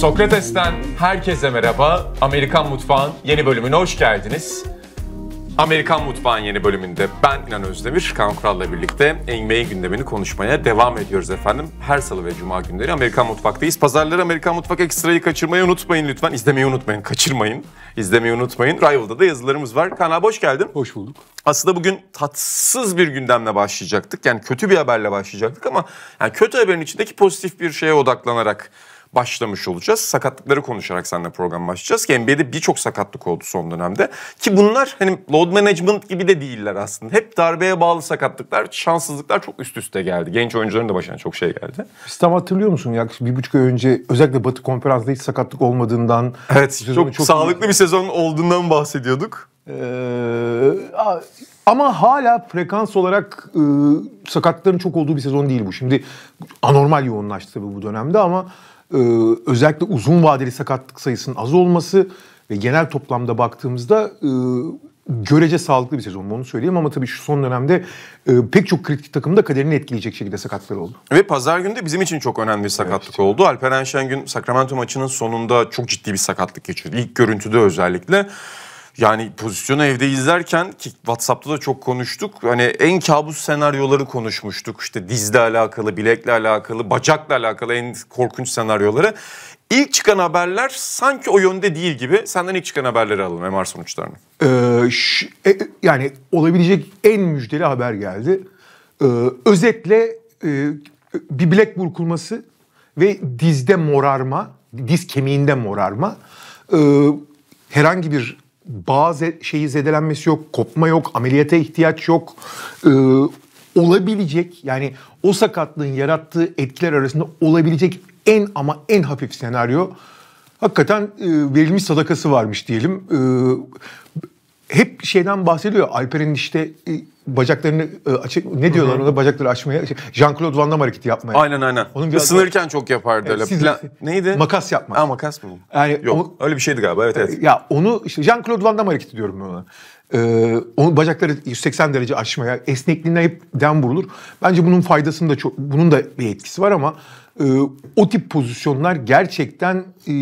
Sokrates'ten herkese merhaba. Amerikan Mutfağın yeni bölümüne hoş geldiniz. Amerikan Mutfağın yeni bölümünde ben İnan Özdemir, Kaan Kural'la birlikte ekmeğin gündemini konuşmaya devam ediyoruz efendim. Her salı ve cuma günleri Amerikan Mutfak'tayız. Pazarları Amerikan Mutfak Ekstra'yı kaçırmayı unutmayın lütfen. İzlemeyi unutmayın, kaçırmayın. İzlemeyi unutmayın. Rival'da da yazılarımız var. Kaan abi hoş geldin. Hoş bulduk. Aslında bugün tatsız bir gündemle başlayacaktık. Yani kötü bir haberle başlayacaktık ama yani kötü haberin içindeki pozitif bir şeye odaklanarak başlamış olacağız. Sakatlıkları konuşarak seninle program başlayacağız ki NBA'de birçok sakatlık oldu son dönemde. Ki bunlar hani load management gibi de değiller aslında. Hep darbeye bağlı sakatlıklar, şanssızlıklar çok üst üste geldi. Genç oyuncuların da başına çok şey geldi. Biz tam hatırlıyor musun? Yaklaşık bir buçuk ay önce özellikle Batı konferansında hiç sakatlık olmadığından... Evet çok, çok sağlıklı bir sezon olduğundan bahsediyorduk. Ee, ama hala frekans olarak e, ıı, sakatların çok olduğu bir sezon değil bu. Şimdi anormal yoğunlaştı tabii bu dönemde ama ee, özellikle uzun vadeli sakatlık sayısının az olması ve genel toplamda baktığımızda e, görece sağlıklı bir sezon onu söyleyeyim ama tabii şu son dönemde e, pek çok kritik takımda kaderini etkileyecek şekilde sakatlar oldu. Ve pazar günü de bizim için çok önemli bir sakatlık evet, oldu. Alperen Şengün Sacramento maçının sonunda çok ciddi bir sakatlık geçirdi. İlk görüntüde özellikle. Yani pozisyonu evde izlerken ki WhatsApp'ta da çok konuştuk. Hani en kabus senaryoları konuşmuştuk. İşte dizle alakalı, bilekle alakalı, bacakla alakalı en korkunç senaryoları. İlk çıkan haberler sanki o yönde değil gibi. Senden ilk çıkan haberleri alalım MR sonuçlarını. Ee, e, yani olabilecek en müjdeli haber geldi. Ee, özetle e, bir bilek burkulması ve dizde morarma, diz kemiğinde morarma. Ee, herhangi bir bazı şeyi zedelenmesi yok, kopma yok, ameliyata ihtiyaç yok. Ee, olabilecek yani o sakatlığın yarattığı etkiler arasında olabilecek en ama en hafif senaryo hakikaten e, verilmiş sadakası varmış diyelim. E, hep şeyden bahsediyor. Alper'in işte e, bacaklarını e, açık ne diyorlar hı ona bacakları açmaya şey, Jean-Claude Van Damme hareketi yapmaya. Aynen aynen. Onun bir Isınırken adı... çok yapardı öyle. Evet, Plan... Neydi? Makas yapmak. Ha makas mı? Yani Yok onu... öyle bir şeydi galiba evet e, evet. Ya onu işte Jean-Claude Van Damme hareketi diyorum ben ona. Ee, onun bacakları 180 derece açmaya, esnekliğine hep den vurulur. Bence bunun faydasının da çok bunun da bir etkisi var ama e, o tip pozisyonlar gerçekten e,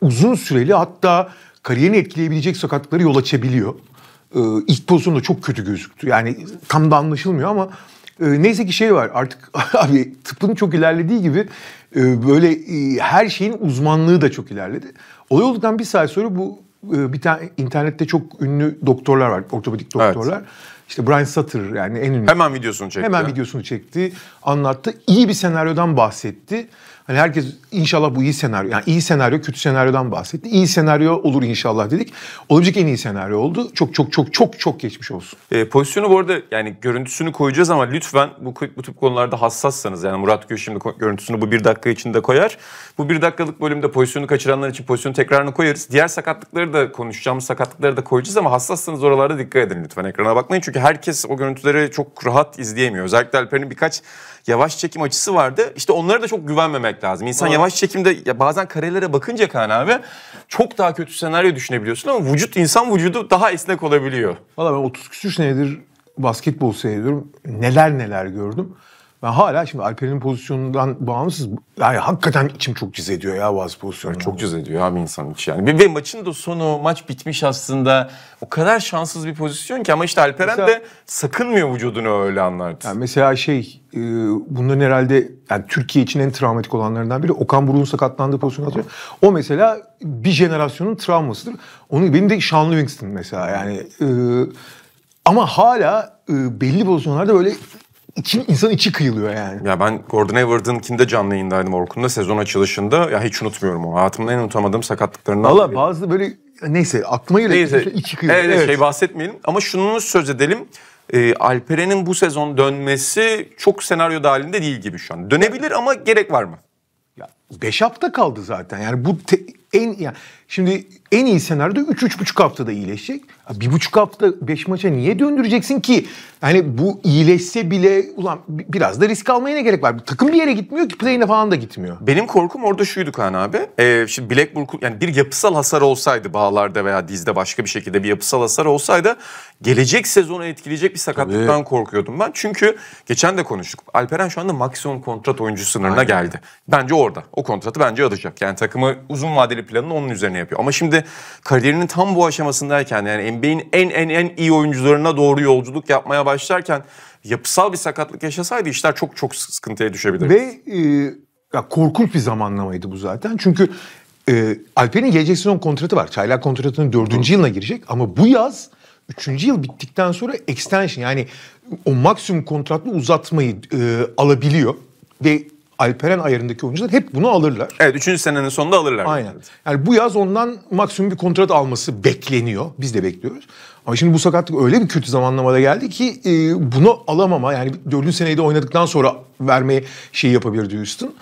uzun süreli hatta kariyerini etkileyebilecek sakatlıkları yol açabiliyor. Ee, ilk pozisyonda çok kötü gözüktü. Yani tam da anlaşılmıyor ama e, neyse ki şey var artık abi tıpın çok ilerlediği gibi e, böyle e, her şeyin uzmanlığı da çok ilerledi. Olay olduktan bir saat sonra bu e, bir tane internette çok ünlü doktorlar var, ortopedik doktorlar. Evet. İşte Brian Sutter yani en ünlü. Hemen videosunu çekti. Hemen videosunu çekti, anlattı. İyi bir senaryodan bahsetti. Hani herkes inşallah bu iyi senaryo. Yani iyi senaryo kötü senaryodan bahsetti. İyi senaryo olur inşallah dedik. Olabilecek en iyi senaryo oldu. Çok çok çok çok çok geçmiş olsun. E, pozisyonu bu arada yani görüntüsünü koyacağız ama lütfen bu, bu tip konularda hassassanız. Yani Murat Göğüş şimdi görüntüsünü bu bir dakika içinde koyar. Bu bir dakikalık bölümde pozisyonu kaçıranlar için pozisyonu tekrarını koyarız. Diğer sakatlıkları da konuşacağımız sakatlıkları da koyacağız ama hassassanız oralarda dikkat edin lütfen. Ekrana bakmayın çünkü herkes o görüntüleri çok rahat izleyemiyor. Özellikle Alper'in birkaç yavaş çekim açısı vardı. İşte onlara da çok güvenmemek etmek lazım. İnsan evet. yavaş çekimde ya bazen karelere bakınca Kaan abi çok daha kötü senaryo düşünebiliyorsun ama vücut insan vücudu daha esnek olabiliyor. Valla ben 30 küsür senedir basketbol seyrediyorum. Neler neler gördüm. Ben hala şimdi Alper'in pozisyonundan bağımsız yani hakikaten içim çok cız ediyor ya bazı pozisyonlar. Çok cız ediyor abi insan içi yani. Ve, ve maçın da sonu maç bitmiş aslında. O kadar şanssız bir pozisyon ki ama işte Alperen mesela, de sakınmıyor vücudunu öyle anlardı. Yani mesela şey e, bunların herhalde yani Türkiye için en travmatik olanlarından biri Okan Buruk'un sakatlandığı pozisyonu atıyor. O mesela bir jenerasyonun travmasıdır. Onu benim de Sean Livingston mesela yani e, ama hala e, belli pozisyonlarda böyle için, insan içi kıyılıyor yani. Ya ben Gordon Hayward'ınkinde canlı yayındaydım Orkun'da sezon açılışında. Ya hiç unutmuyorum o. Hayatımda en unutamadığım sakatlıklarından Valla bazı böyle neyse aklıma gelen neyse. içi kıyılıyor. Evet, evet şey bahsetmeyelim ama şununu söz edelim. E, Alperen'in bu sezon dönmesi çok senaryo dahilinde değil gibi şu an. Dönebilir ama gerek var mı? Ya, beş hafta kaldı zaten. Yani bu te, en yani şimdi en iyi senaryoda 3-3,5 haftada iyileşecek. Bir buçuk hafta 5 maça niye döndüreceksin ki? Yani bu iyileşse bile ulan biraz da risk almaya ne gerek var? Takım bir yere gitmiyor ki play'ine falan da gitmiyor. Benim korkum orada şuydu Kaan abi. Ee, şimdi Blackburn yani bir yapısal hasar olsaydı bağlarda veya dizde başka bir şekilde bir yapısal hasar olsaydı gelecek sezonu etkileyecek bir sakatlıktan Tabii. korkuyordum ben. Çünkü geçen de konuştuk. Alperen şu anda maksimum kontrat oyuncu sınırına Aynen. geldi. Bence orada. O kontratı bence alacak. Yani takımı uzun vadeli planını onun üzerine yapıyor. Ama şimdi kariyerinin tam bu aşamasındayken yani NBA'in en en en iyi oyuncularına doğru yolculuk yapmaya başlarken yapısal bir sakatlık yaşasaydı işler çok çok sıkıntıya düşebilirdi. Ve e, ya korkunç bir zamanlamaydı bu zaten. Çünkü e, Alper'in gelecek sezon kontratı var. Çaylak kontratının dördüncü yılına girecek ama bu yaz üçüncü yıl bittikten sonra extension yani o maksimum kontratlı uzatmayı e, alabiliyor. Ve Alperen ayarındaki oyuncular hep bunu alırlar. Evet 3. senenin sonunda alırlar. Aynen. Yani bu yaz ondan maksimum bir kontrat alması bekleniyor. Biz de bekliyoruz. Ama şimdi bu sakatlık öyle bir kötü zamanlamada geldi ki e, bunu alamama yani 4. seneyi de oynadıktan sonra vermeye şey yapabilirdi Houston.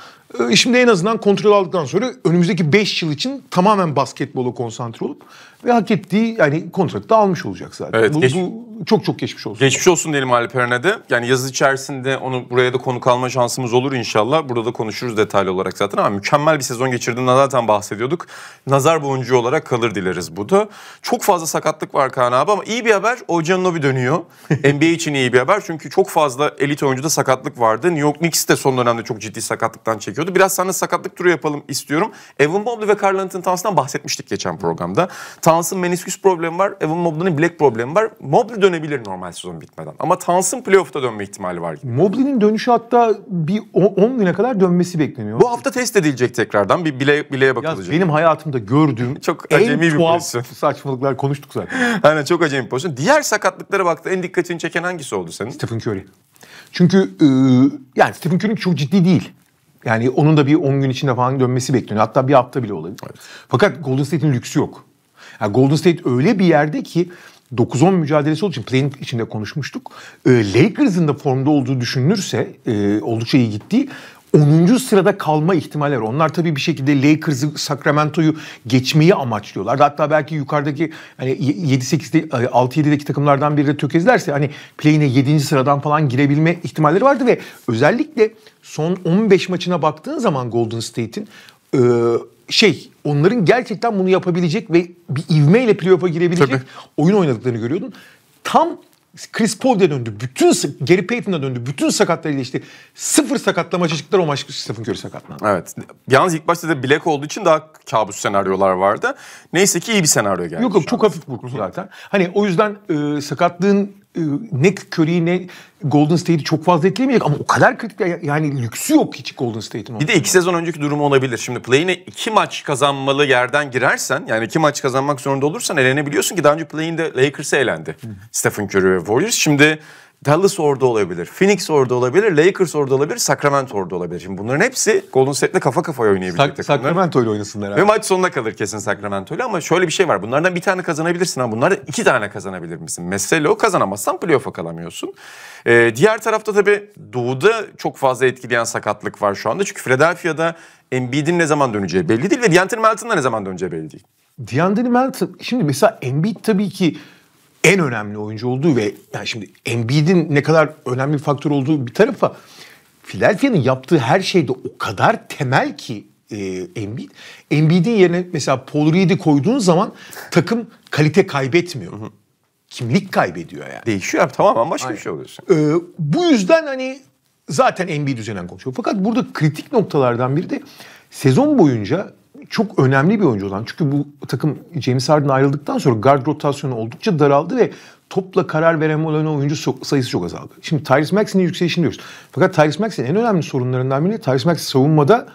E, şimdi en azından kontrol aldıktan sonra önümüzdeki 5 yıl için tamamen basketbola konsantre olup ve hak ettiği yani kontratı da almış olacak zaten. Evet, bu, geç... bu çok çok geçmiş olsun. Geçmiş olsun diyelim Alperen'e de. Yani yazı içerisinde onu buraya da konuk alma şansımız olur inşallah. Burada da konuşuruz detaylı olarak zaten ama mükemmel bir sezon geçirdiğinden zaten bahsediyorduk. Nazar boncuğu olarak kalır dileriz bu da. Çok fazla sakatlık var Kaan abi ama iyi bir haber Ocanunobi dönüyor. NBA için iyi bir haber çünkü çok fazla elit oyuncuda sakatlık vardı. New York Knicks de son dönemde çok ciddi sakatlıktan çekiyordu. Biraz sana sakatlık turu yapalım istiyorum. Evan Mobley ve Carl Anthony bahsetmiştik geçen programda. Tans'ın menisküs problemi var. Evan Mobley'nin bilek problemi var. Mobley dönebilir normal sezon bitmeden. Ama Tans'ın playoff'ta dönme ihtimali var gibi. Mobley'nin dönüşü hatta bir 10 güne kadar dönmesi bekleniyor. Bu hafta test edilecek tekrardan. Bir bile, bileğe bakılacak. Ya benim hayatımda gördüğüm çok en acemi bir tuhaf pozisyon. saçmalıklar konuştuk zaten. Aynen çok acemi bir pozisyon. Diğer sakatlıklara baktı. En dikkatini çeken hangisi oldu senin? Stephen Curry. Çünkü e, yani Stephen Curry çok ciddi değil. Yani onun da bir 10 gün içinde falan dönmesi bekleniyor. Hatta bir hafta bile olabilir. Evet. Fakat Golden State'in lüksü yok. Yani Golden State öyle bir yerde ki 9-10 mücadelesi olduğu için play'in içinde konuşmuştuk. E, Lakers'ın da formda olduğu düşünülürse e, oldukça iyi gittiği 10. sırada kalma ihtimali Onlar tabii bir şekilde Lakers'ı, Sacramento'yu geçmeyi amaçlıyorlar. Hatta belki yukarıdaki hani 7-8'de 6-7'deki e, takımlardan biri de tökezlerse hani play'ine 7. sıradan falan girebilme ihtimalleri vardı ve özellikle son 15 maçına baktığın zaman Golden State'in e, şey onların gerçekten bunu yapabilecek ve bir ivmeyle playoff'a girebilecek Tabii. oyun oynadıklarını görüyordun. Tam Chris Paul'den döndü. Bütün Gary Payton'a döndü. Bütün sakatları iyileşti. Sıfır sakatlama çıktılar o maç Stephen Curry sakatlandı. Evet. Yalnız ilk başta da Black olduğu için daha kabus senaryolar vardı. Neyse ki iyi bir senaryo geldi. Yok yok çok hafif burklu zaten. Hani o yüzden e, sakatlığın ee, ne Curry'i ne Golden State'i çok fazla etkilemeyecek ama o kadar kritik yani lüksü yok hiç Golden State'in. Bir de iki sezon önceki durumu olabilir. Şimdi play'ine iki maç kazanmalı yerden girersen yani iki maç kazanmak zorunda olursan elenebiliyorsun ki daha önce play'inde Lakers'e elendi. Hı. Stephen Curry ve Warriors. Şimdi Dallas orada olabilir, Phoenix orada olabilir, Lakers orada olabilir, Sacramento orada olabilir. Şimdi bunların hepsi Golden State'le kafa kafaya oynayabilecek Sa- takımlar. Sacramento ile oynasınlar abi. Ve maç sonuna kalır kesin Sacramento ile ama şöyle bir şey var. Bunlardan bir tane kazanabilirsin ama bunlardan iki tane kazanabilir misin? Mesele o kazanamazsan playoff'a kalamıyorsun. Ee, diğer tarafta tabii Doğu'da çok fazla etkileyen sakatlık var şu anda. Çünkü Philadelphia'da Embiid'in ne zaman döneceği belli değil ve DeAndre Melton'da ne zaman döneceği belli değil. D'Anthony Melton, şimdi mesela Embiid tabii ki en önemli oyuncu olduğu ve yani şimdi Embiid'in ne kadar önemli bir faktör olduğu bir tarafa Philadelphia'nın yaptığı her şey de o kadar temel ki e, Embiid. Embiid'in yerine mesela Paul Reed'i koyduğun zaman takım kalite kaybetmiyor. Kimlik kaybediyor yani. Değişiyor tamamen başka Aynen. bir şey oluyorsun. Ee, bu yüzden hani zaten Embiid üzerinden konuşuyor. Fakat burada kritik noktalardan biri de sezon boyunca çok önemli bir oyuncu olan. Çünkü bu takım James Harden ayrıldıktan sonra guard rotasyonu oldukça daraldı ve topla karar veren olan oyuncu sayısı çok azaldı. Şimdi Tyrese Maxey'in yükselişini diyoruz. Fakat Tyrese Maxey'in en önemli sorunlarından biri Tyrese Maxey savunmada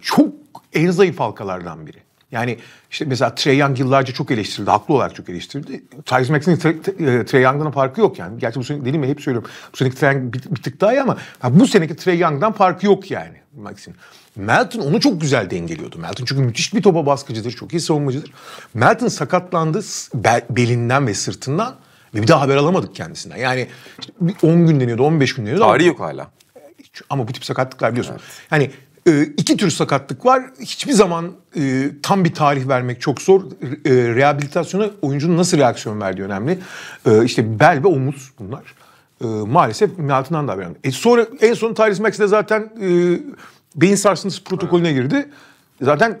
çok en zayıf halkalardan biri. Yani işte mesela Trey Young yıllarca çok eleştirildi. Haklı olarak çok eleştirildi. Tyrese Maxey'in Trey Young'dan farkı yok yani. Gerçi bu sene dedim gibi hep söylüyorum. Bu seneki Trey Young bir, bir tık daha iyi ama ha, bu seneki Trey Young'dan farkı yok yani Maxey'in. Melton onu çok güzel dengeliyordu. Melton çünkü müthiş bir topa baskıcıdır. Çok iyi savunmacıdır. Melton sakatlandı belinden ve sırtından. Ve bir daha haber alamadık kendisinden. Yani işte 10 gün deniyordu, 15 gün deniyordu. Tarihi yok hala. Ama bu tip sakatlıklar biliyorsun. Evet. Yani e, iki tür sakatlık var. Hiçbir zaman e, tam bir tarih vermek çok zor. E, rehabilitasyona oyuncunun nasıl reaksiyon verdiği önemli. E, işte bel ve omuz bunlar. maalesef Meltin'den de haber E, sonra en son Tyrese Maxey de zaten beyin sarsıntısı protokolüne girdi. Zaten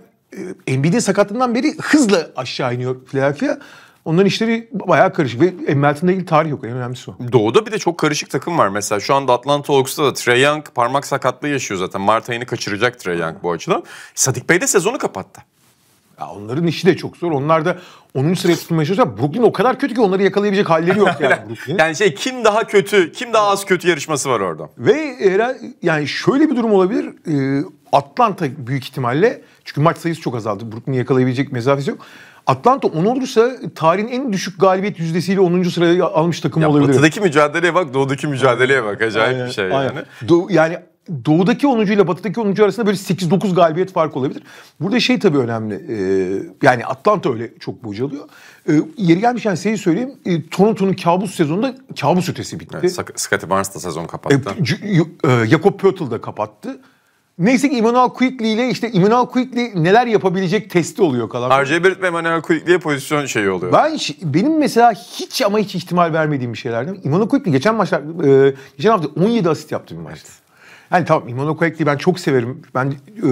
e, NBA'de sakatlığından beri hızla aşağı iniyor Philadelphia. Onların işleri bayağı karışık ve Melton'la ilgili tarih yok. En önemlisi o. Doğu'da bir de çok karışık takım var. Mesela şu anda Atlanta Hawks'ta da Trey Young parmak sakatlığı yaşıyor zaten. Mart ayını kaçıracak Trey Young bu açıdan. Sadik Bey de sezonu kapattı. Ya onların işi de çok zor. Onlar da 10. sıraya tutmaya çalışıyorlar. Brooklyn o kadar kötü ki onları yakalayabilecek halleri yok yani Brooklyn. yani şey kim daha kötü, kim daha az kötü yarışması var orada. Ve yani şöyle bir durum olabilir. Ee, Atlanta büyük ihtimalle çünkü maç sayısı çok azaldı. Brooklyn'i yakalayabilecek mesafesi yok. Atlanta 10 olursa tarihin en düşük galibiyet yüzdesiyle 10. sırayı almış takım ya olabilir. Batı'daki mücadeleye bak, doğudaki mücadeleye bak. Acayip aynen, bir şey aynen. yani. Do yani doğudaki 10. ile batıdaki 10. arasında böyle 8-9 galibiyet farkı olabilir. Burada şey tabii önemli. E, yani Atlanta öyle çok bocalıyor. E, yeri gelmişken şeyi söyleyeyim. E, Toronto'nun kabus sezonunda kabus ötesi bitti. Evet, Scottie Barnes da sezon kapattı. E, Jakob Pötl da kapattı. Neyse ki Immanuel Quickly ile işte Immanuel Quickly neler yapabilecek testi oluyor kalan. RJ Barrett ve Immanuel Quickly'ye pozisyon şeyi oluyor. Ben benim mesela hiç ama hiç ihtimal vermediğim bir şeyler değil mi? geçen maçlar e, geçen hafta 17 asist yaptı bir maçta. Yani tamam Immanuel Quickly ben çok severim. Ben e,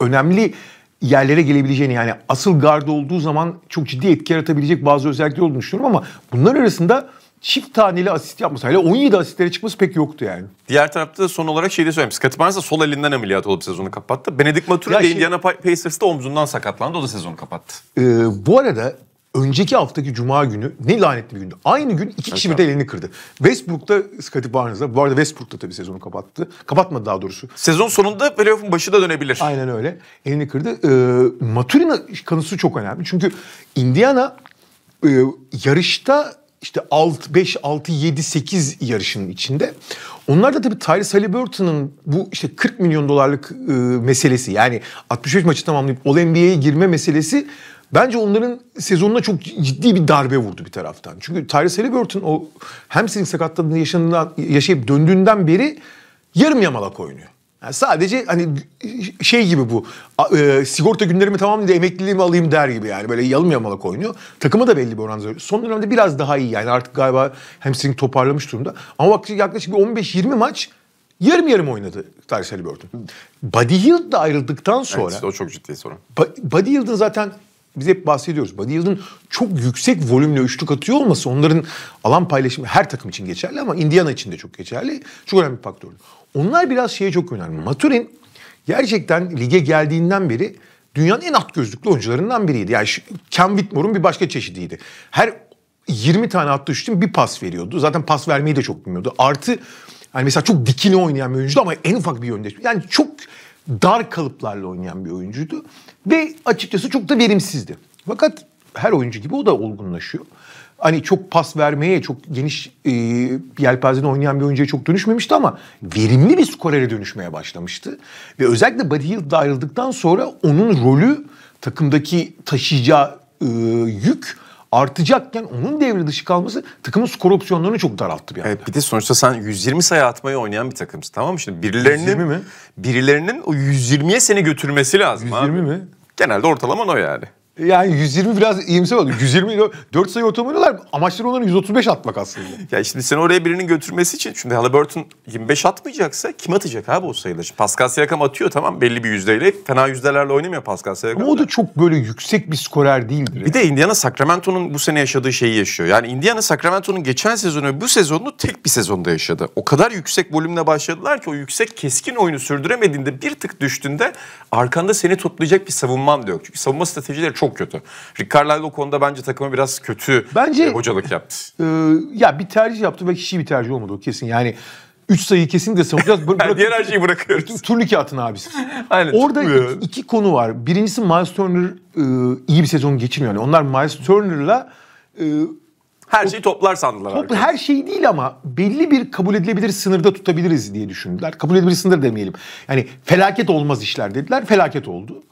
önemli yerlere gelebileceğini yani asıl gardı olduğu zaman çok ciddi etki yaratabilecek bazı özellikler olduğunu düşünüyorum ama bunlar arasında çift taneli asist yapması. Hele 17 asistlere çıkması pek yoktu yani. Diğer tarafta da son olarak şey de söyleyeyim. Scottie Barnes sol elinden ameliyat olup sezonu kapattı. Benedict Mathurin de şey... Indiana Pacers'ta omzundan sakatlandı. O da sezonu kapattı. Ee, bu arada önceki haftaki cuma günü ne lanetli bir gündü. Aynı gün iki kişi evet, de elini kırdı. Westbrook'ta Scottie Barnes'da. Bu arada Westbrook'ta tabii sezonu kapattı. Kapatmadı daha doğrusu. Sezon sonunda playoff'un başı da dönebilir. Aynen öyle. Elini kırdı. Ee, Maturin kanısı çok önemli. Çünkü Indiana e, yarışta işte 6, 5, 6, 7, 8 yarışının içinde. Onlar da tabii Tyrese Halliburton'ın bu işte 40 milyon dolarlık e, meselesi yani 63 maçı tamamlayıp All NBA'ye girme meselesi bence onların sezonuna çok ciddi bir darbe vurdu bir taraftan. Çünkü Tyrese Halliburton o hem sinir sakatlığını yaşayıp döndüğünden beri yarım yamalak oynuyor. Yani sadece hani şey gibi bu e, sigorta günlerimi tamam diye emekliliğimi alayım der gibi yani böyle yalım yamalak oynuyor. Takımı da belli bir oranda. Son dönemde biraz daha iyi yani artık galiba hamstring toparlamış durumda. Ama bak yaklaşık bir 15-20 maç yarım yarım oynadı Tyrese Halliburton. Buddy Hield ayrıldıktan sonra... Evet, o çok ciddi sorun. Buddy Hield'ın zaten biz hep bahsediyoruz. Buddy Hield'ın çok yüksek volümle üçlük atıyor olması onların alan paylaşımı her takım için geçerli ama Indiana için de çok geçerli. Çok önemli bir faktör. Onlar biraz şeye çok önemli. Maturin gerçekten lige geldiğinden beri dünyanın en at gözlüklü oyuncularından biriydi. Yani şu, Ken Whitmore'un bir başka çeşidiydi. Her 20 tane attığı şutun bir pas veriyordu. Zaten pas vermeyi de çok bilmiyordu. Artı yani mesela çok dikine oynayan bir oyuncuydu ama en ufak bir yönde. Yani çok dar kalıplarla oynayan bir oyuncuydu. Ve açıkçası çok da verimsizdi. Fakat her oyuncu gibi o da olgunlaşıyor hani çok pas vermeye, çok geniş e, yelpazede oynayan bir oyuncuya çok dönüşmemişti ama verimli bir skorere dönüşmeye başlamıştı. Ve özellikle Buddy Hield'da ayrıldıktan sonra onun rolü takımdaki taşıyacağı e, yük artacakken onun devre dışı kalması takımın skor opsiyonlarını çok daralttı bir anda. Evet, bir de sonuçta sen 120 sayı atmayı oynayan bir takımsın tamam mı? Şimdi birilerinin mi? birilerinin o 120'ye seni götürmesi lazım 120 abi. mi? Genelde ortalaman o yani. Yani 120 biraz iyimser oldu. 120 4 sayı ortamıyorlar. Amaçları onların 135 atmak aslında. Ya şimdi sen oraya birinin götürmesi için şimdi Halliburton 25 atmayacaksa kim atacak abi o sayıları? Şimdi Pascal Siakam atıyor tamam belli bir yüzdeyle. Fena yüzdelerle oynamıyor Pascal Siakam. Ama o da çok böyle yüksek bir skorer değil. Bir de Indiana Sacramento'nun bu sene yaşadığı şeyi yaşıyor. Yani Indiana Sacramento'nun geçen sezonu bu sezonunu tek bir sezonda yaşadı. O kadar yüksek volümle başladılar ki o yüksek keskin oyunu sürdüremediğinde bir tık düştüğünde arkanda seni toplayacak bir savunman diyor Çünkü savunma stratejileri çok çok kötü. Rick konuda bence takımı biraz kötü bence, e, hocalık yaptı. E, ya bir tercih yaptı ve kişi bir tercih olmadı o kesin. Yani 3 sayıyı kesin de savunacağız. Bırak, Diğer her şeyi bırakıyoruz. Turnike atın abisi. Aynen, Orada iki, iki konu var. Birincisi Miles Turner e, iyi bir sezon geçirmiyor. Yani onlar Miles Turner'la e, her şeyi toplar sandılar. Top her şey değil ama belli bir kabul edilebilir sınırda tutabiliriz diye düşündüler. Kabul edilebilir sınır demeyelim. Yani felaket olmaz işler dediler. Felaket oldu.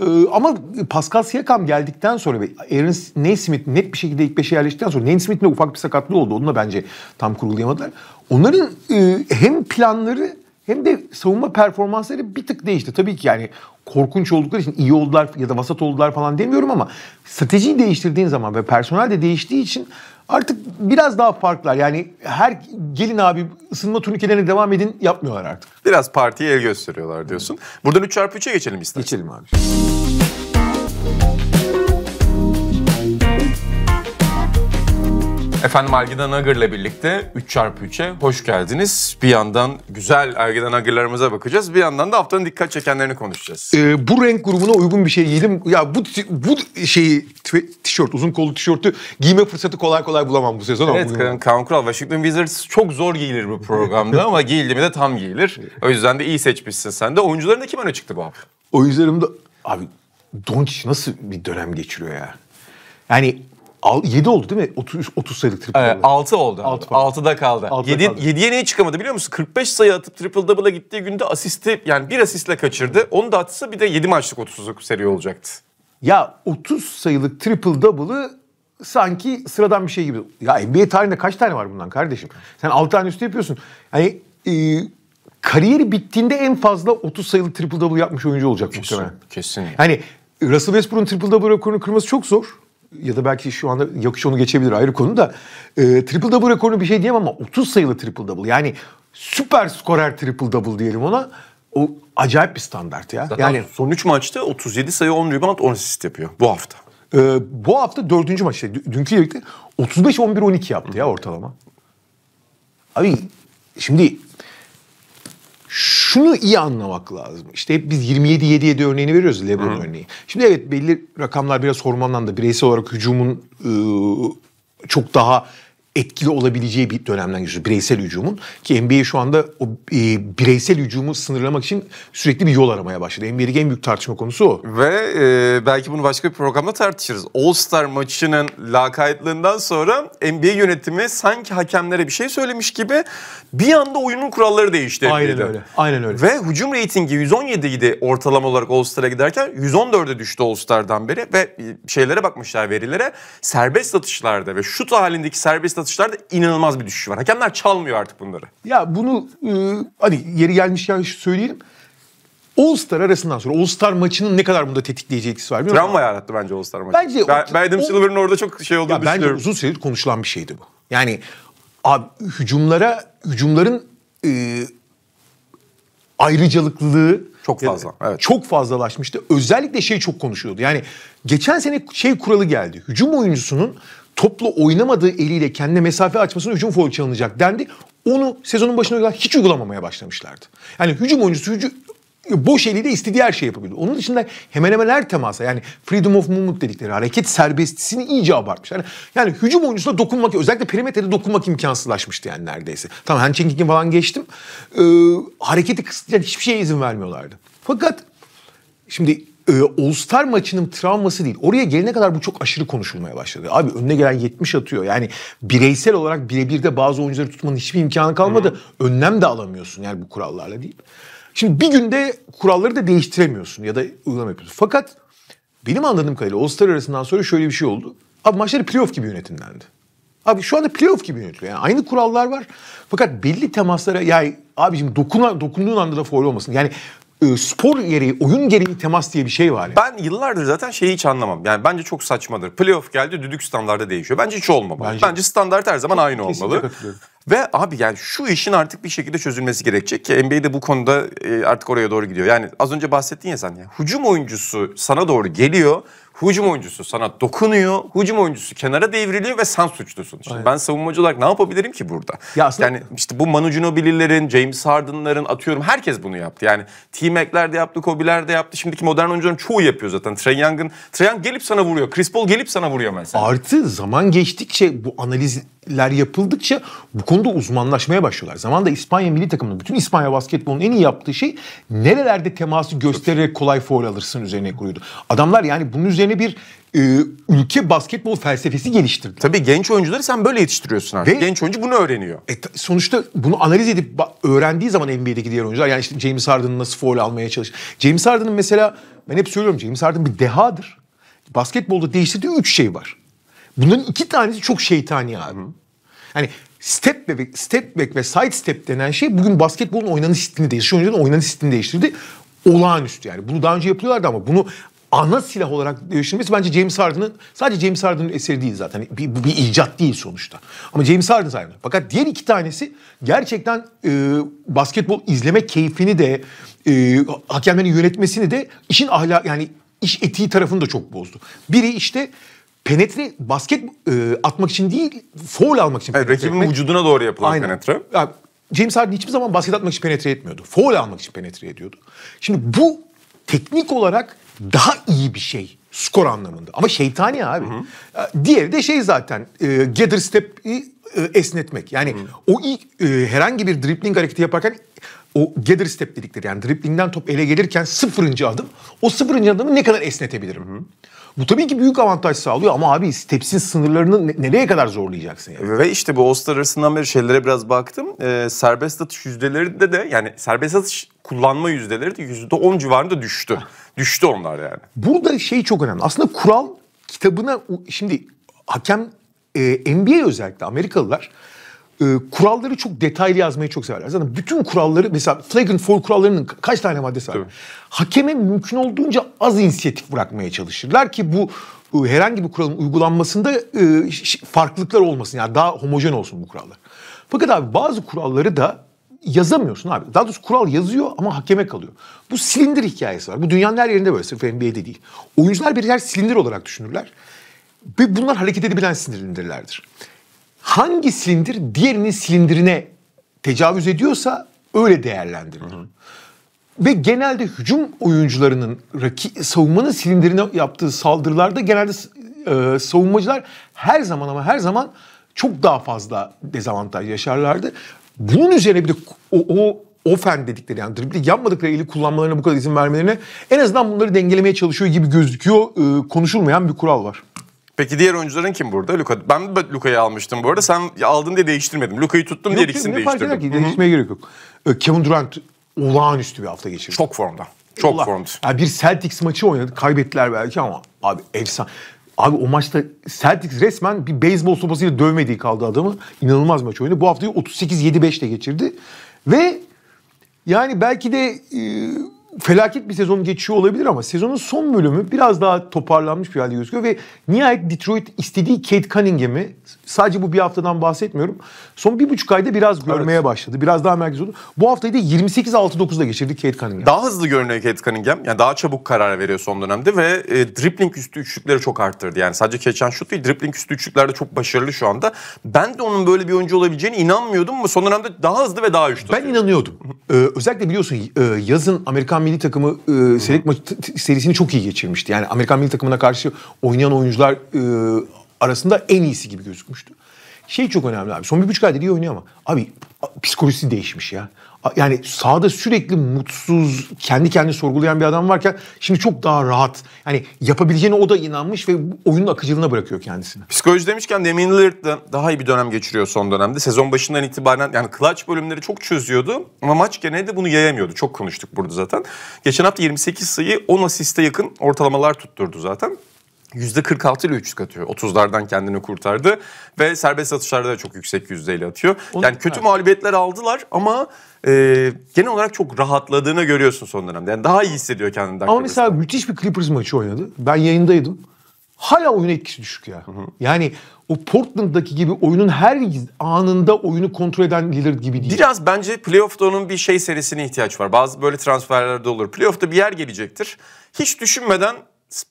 Ee, ama Pascal Siakam geldikten sonra ve Aaron Naismith net bir şekilde ilk beşe yerleştikten sonra Naismith'in de ufak bir sakatlığı oldu. Onunla bence tam kurgulayamadılar. Onların e, hem planları hem de savunma performansları bir tık değişti. Tabii ki yani korkunç oldukları için iyi oldular ya da vasat oldular falan demiyorum ama stratejiyi değiştirdiğin zaman ve personel de değiştiği için Artık biraz daha farklar. Yani her gelin abi ısınma turnikelerine devam edin yapmıyorlar artık. Biraz partiye el gösteriyorlar diyorsun. Buradan 3 çarpı 3'e geçelim istersen. Geçelim abi. Efendim Algida Nagır'la birlikte 3x3'e hoş geldiniz. Bir yandan güzel Algida Nagır'larımıza bakacağız. Bir yandan da haftanın dikkat çekenlerini konuşacağız. Ee, bu renk grubuna uygun bir şey giydim. Ya bu bu şeyi tişört, uzun kollu tişörtü giyme fırsatı kolay kolay bulamam bu sezon. Evet, ama Kaan Kural, Washington Wizards çok zor giyilir bu programda ama giyildi mi de tam giyilir. O yüzden de iyi seçmişsin sen de. Oyuncuların da kim öne çıktı bu hafta? Oyuncularım da... Abi Doncic nasıl bir dönem geçiriyor ya? Yani 7 oldu değil mi? 30, 30 sayılık triple double. 6 oldu. 6 da kaldı. 7 7'ye niye çıkamadı biliyor musun? 45 sayı atıp triple double'a gittiği günde asisti yani bir asistle kaçırdı. Onu da atsa bir de 7 maçlık 30'luk seri olacaktı. Ya 30 sayılık triple double'ı sanki sıradan bir şey gibi. Ya NBA tarihinde kaç tane var bundan kardeşim? Sen 6 tane üstü yapıyorsun. Yani e, kariyeri bittiğinde en fazla 30 sayılı triple double yapmış oyuncu olacak kesin, muhtemelen. Kesin. Hani Russell Westbrook'un triple double rekorunu kırması çok zor ya da belki şu anda yakış onu geçebilir ayrı konu da e, triple double rekorunu bir şey diyemem ama 30 sayılı triple double yani süper skorer triple double diyelim ona o acayip bir standart ya. Zaten yani son 3 maçta 37 sayı 10 rebound 10 asist yapıyor bu hafta. E, bu hafta dördüncü maçta şey, dünkü birlikte 35 11 12 yaptı ya ortalama. Abi şimdi şunu iyi anlamak lazım. İşte hep biz 27-7-7 örneğini veriyoruz LeBron hı örneği. Şimdi evet belli rakamlar biraz hormondan da bireysel olarak hücumun ıı, çok daha etkili olabileceği bir dönemden geçiyor bireysel hücumun. Ki NBA şu anda o e, bireysel hücumu sınırlamak için sürekli bir yol aramaya başladı. NBA'deki en büyük tartışma konusu o. Ve e, belki bunu başka bir programda tartışırız. All-Star maçının lakaytlığından sonra NBA yönetimi sanki hakemlere bir şey söylemiş gibi bir anda oyunun kuralları değişti. Aynen öyle. Aynen öyle. Ve hücum reytingi 117 idi ortalama olarak All-Star'a giderken 114'e düştü All-Star'dan beri ve şeylere bakmışlar verilere. Serbest atışlarda ve şut halindeki serbest atışlarda satışlarda inanılmaz bir düşüş var. Hakemler çalmıyor artık bunları. Ya bunu e, hani yeri gelmişken söyleyelim. All Star arasından sonra All Star maçının ne kadar bunda tetikleyici etkisi var bilmiyorum. Travma yarattı bence All Star maçı. Bence ben, ben Adam Silver'ın orada çok şey olduğunu ya düşünüyorum. Bence uzun süredir konuşulan bir şeydi bu. Yani abi, hücumlara hücumların e, ayrıcalıklılığı çok fazla. Evet. Çok fazlalaşmıştı. Özellikle şey çok konuşuyordu. Yani geçen sene şey kuralı geldi. Hücum oyuncusunun Toplu oynamadığı eliyle kendine mesafe açmasını hücum faul çalınacak dendi. Onu sezonun başına kadar hiç uygulamamaya başlamışlardı. Yani hücum oyuncusu hücum, boş eliyle istediği her şeyi yapabilir. Onun dışında hemen hemen her temasa yani freedom of movement dedikleri hareket serbestisini iyice abartmışlar. Yani, yani hücum oyuncusuna dokunmak özellikle perimetrede dokunmak imkansızlaşmıştı yani neredeyse. Tamam handshakink'i falan geçtim. Ee, hareketi kısıtlayan hiçbir şeye izin vermiyorlardı. Fakat şimdi e, ee, All Star maçının travması değil. Oraya gelene kadar bu çok aşırı konuşulmaya başladı. Abi önüne gelen 70 atıyor. Yani bireysel olarak birebir de bazı oyuncuları tutmanın hiçbir imkanı kalmadı. Hmm. Önlem de alamıyorsun yani bu kurallarla değil. Şimdi bir günde kuralları da değiştiremiyorsun ya da uygulamıyorsun. Fakat benim anladığım kadarıyla All Star arasından sonra şöyle bir şey oldu. Abi maçları playoff gibi yönetimlendi. Abi şu anda playoff gibi yönetiliyor. Yani aynı kurallar var. Fakat belli temaslara yani abicim dokuna, dokunduğun anda da foul olmasın. Yani e, spor gereği, oyun gereği temas diye bir şey var. Yani. Ben yıllardır zaten şeyi hiç anlamam. Yani bence çok saçmadır. Playoff geldi düdük standarda değişiyor. Bence hiç olmamalı. Bence, bence standart her zaman aynı olmalı. Ve abi yani şu işin artık bir şekilde çözülmesi gerekecek ki NBA'de bu konuda e, artık oraya doğru gidiyor. Yani az önce bahsettin ya sen ya. Hücum oyuncusu sana doğru geliyor Hücum oyuncusu sana dokunuyor. Hücum oyuncusu kenara devriliyor ve sen suçlusun. Şimdi ben savunmacı olarak ne yapabilirim ki burada? Ya aslında... Yani işte bu Manu Ginobili'lerin, James Harden'ların atıyorum herkes bunu yaptı. Yani T-Mac'ler de yaptı, Kobe'ler de yaptı. Şimdiki modern oyuncuların çoğu yapıyor zaten. Trey Young'ın Trey Young gelip sana vuruyor. Chris Paul gelip sana vuruyor mesela. Artı zaman geçtikçe bu analiz ler yapıldıkça bu konuda uzmanlaşmaya başlıyorlar. Zamanında İspanya milli takımının bütün İspanya basketbolunun en iyi yaptığı şey nerelerde teması göstererek kolay foul alırsın üzerine kuruyordu. Adamlar yani bunun üzerine bir e, ülke basketbol felsefesi geliştirdi. Tabii genç oyuncuları sen böyle yetiştiriyorsun artık. Ve, genç oyuncu bunu öğreniyor. E, sonuçta bunu analiz edip öğrendiği zaman NBA'deki diğer oyuncular yani işte James Harden'ın nasıl foul almaya çalış. James Harden'ın mesela ben hep söylüyorum James Harden bir dehadır. Basketbolda değiştirdiği üç şey var. Bunların iki tanesi çok şeytani abi. Hı. Yani step back, step back ve side step denen şey bugün basketbolun oynanış stilini değiştirdi. Oyuncuların oynanış stilini değiştirdi. Olağanüstü yani. Bunu daha önce yapıyorlardı ama bunu ana silah olarak değiştirmesi bence James Harden'ın sadece James Harden'ın eseri değil zaten. Hani bir, bir, bir icat değil sonuçta. Ama James Harden sayesinde. Fakat diğer iki tanesi gerçekten e, basketbol izleme keyfini de e, hakemlerin yönetmesini de işin ahlak yani iş etiği tarafını da çok bozdu. Biri işte penetre basket e, atmak için değil, foul almak için. Evet, rakibin etmek. vücuduna doğru yapılan Aynen. penetre. Yani James Harden hiçbir zaman basket atmak için penetre etmiyordu. Foul almak için penetre ediyordu. Şimdi bu teknik olarak daha iyi bir şey skor anlamında. Ama şeytani abi. Hı hı. Diğeri de şey zaten e, gather step'i e, esnetmek. Yani hı. o ilk e, herhangi bir dribbling hareketi yaparken o gather step dedikleri yani dribblingden top ele gelirken sıfırıncı adım. O sıfırıncı adımı ne kadar esnetebilirim? Hı hı. Bu tabii ki büyük avantaj sağlıyor ama abi Steps'in sınırlarını ne- nereye kadar zorlayacaksın yani? Ve işte bu All-Star arasından beri şeylere biraz baktım. Ee, serbest atış yüzdeleri de de yani serbest atış kullanma yüzdeleri de %10 civarında düştü. düştü onlar yani. Burada şey çok önemli. Aslında kural kitabına şimdi hakem e, NBA özellikle Amerikalılar e, kuralları çok detaylı yazmayı çok severler. Zaten bütün kuralları mesela flagrant for kurallarının kaç tane maddesi var? Tabii. Hakeme mümkün olduğunca az inisiyatif bırakmaya çalışırlar ki bu e, herhangi bir kuralın uygulanmasında e, farklılıklar olmasın. Yani daha homojen olsun bu kurallar. Fakat abi bazı kuralları da yazamıyorsun abi. Daha doğrusu kural yazıyor ama hakeme kalıyor. Bu silindir hikayesi var. Bu dünyanın her yerinde böyle sırf NBA'de değil. Oyuncular birer silindir olarak düşünürler. Ve bunlar hareket edebilen sinirlendirlerdir hangi silindir diğerinin silindirine tecavüz ediyorsa öyle değerlendirilir. Ve genelde hücum oyuncularının raki, savunmanın silindirine yaptığı saldırılarda genelde e, savunmacılar her zaman ama her zaman çok daha fazla dezavantaj yaşarlardı. Bunun üzerine bir de o, o ofen dedikleri yani dribling yapmadıkları eli kullanmalarına bu kadar izin vermelerine en azından bunları dengelemeye çalışıyor gibi gözüküyor. E, konuşulmayan bir kural var. Peki diğer oyuncuların kim burada? Luka. Ben de Luka'yı almıştım bu arada. Sen aldın diye değiştirmedim. Luka'yı tuttum diye ikisini ne değiştirdim. Fark eder ki, değiştirmeye gerek yok. Kevin Durant olağanüstü bir hafta geçirdi. Çok formda. Çok Ola. formda. Yani bir Celtics maçı oynadı. Kaybettiler belki ama abi efsane. Abi o maçta Celtics resmen bir beyzbol sopasıyla dövmediği kaldı adamı. İnanılmaz maç oynadı. Bu haftayı 38-7-5 geçirdi. Ve yani belki de e, felaket bir sezon geçiyor olabilir ama sezonun son bölümü biraz daha toparlanmış bir halde gözüküyor ve nihayet Detroit istediği Kate Cunningham'i sadece bu bir haftadan bahsetmiyorum. Son bir buçuk ayda biraz görmeye evet. başladı. Biraz daha merkez oldu. Bu haftayı da 28-6-9'da geçirdi Kate Cunningham. Daha hızlı görünüyor Kate Cunningham. Yani daha çabuk karar veriyor son dönemde ve e, dribbling üstü üçlükleri çok arttırdı. Yani sadece geçen şut değil dribbling üstü üçlüklerde çok başarılı şu anda. Ben de onun böyle bir oyuncu olabileceğine inanmıyordum ama son dönemde daha hızlı ve daha üçlü. Ben inanıyordum. ee, özellikle biliyorsun e, yazın Amerikan milli takımı e, Selek maçı serisini çok iyi geçirmişti. Yani Amerikan milli takımına karşı oynayan oyuncular e, arasında en iyisi gibi gözükmüştü. Şey çok önemli abi. Son bir buçuk aydır iyi oynuyor ama abi psikolojisi değişmiş ya yani sahada sürekli mutsuz, kendi kendini sorgulayan bir adam varken şimdi çok daha rahat. Yani yapabileceğine o da inanmış ve oyunun akıcılığına bırakıyor kendisini. Psikoloji demişken Damian Lillard da daha iyi bir dönem geçiriyor son dönemde. Sezon başından itibaren yani clutch bölümleri çok çözüyordu ama maç gene de bunu yayamıyordu. Çok konuştuk burada zaten. Geçen hafta 28 sayı 10 asiste yakın ortalamalar tutturdu zaten. %46 ile üçlük atıyor. 30'lardan kendini kurtardı ve serbest atışlarda da çok yüksek yüzdeyle atıyor. Onu, yani kötü evet. mağlubiyetler aldılar ama e, genel olarak çok rahatladığını görüyorsun son dönemde. Yani daha iyi hissediyor kendini. Ama mesela müthiş bir Clippers maçı oynadı. Ben yayındaydım. Hala oyun etkisi düşük ya. Hı hı. Yani o Portland'daki gibi oyunun her anında oyunu kontrol eden Lillard gibi değil. Biraz bence playoff'ta onun bir şey serisine ihtiyaç var. Bazı böyle transferlerde olur. Playoff'ta bir yer gelecektir. Hiç düşünmeden